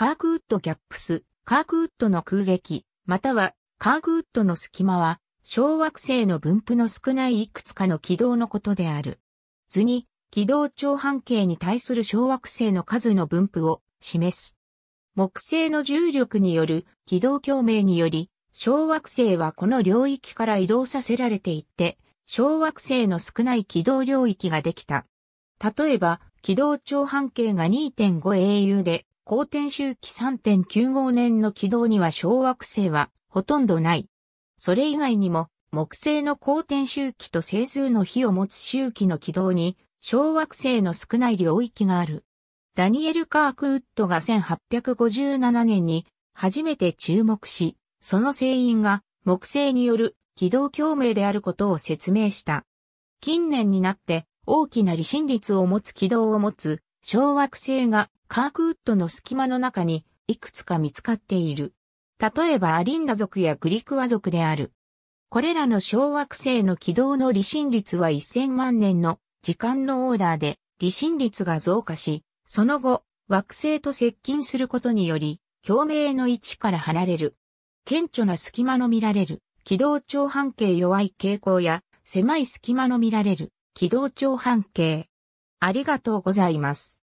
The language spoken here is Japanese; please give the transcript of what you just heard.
カークウッドキャップス、カークウッドの空撃、またはカークウッドの隙間は、小惑星の分布の少ないいくつかの軌道のことである。図に、軌道長半径に対する小惑星の数の分布を示す。木星の重力による軌道共鳴により、小惑星はこの領域から移動させられていって、小惑星の少ない軌道領域ができた。例えば、軌道長半径が 2.5au で、公転周期3.95年の軌道には小惑星はほとんどない。それ以外にも木星の公転周期と整数の比を持つ周期の軌道に小惑星の少ない領域がある。ダニエル・カークウッドが1857年に初めて注目し、その成因が木星による軌道共鳴であることを説明した。近年になって大きな離心率を持つ軌道を持つ小惑星がカークウッドの隙間の中にいくつか見つかっている。例えばアリンダ族やグリクワ族である。これらの小惑星の軌道の離心率は1000万年の時間のオーダーで離心率が増加し、その後、惑星と接近することにより、共鳴の位置から離れる。顕著な隙間の見られる、軌道長半径弱い傾向や、狭い隙間の見られる、軌道長半径。ありがとうございます。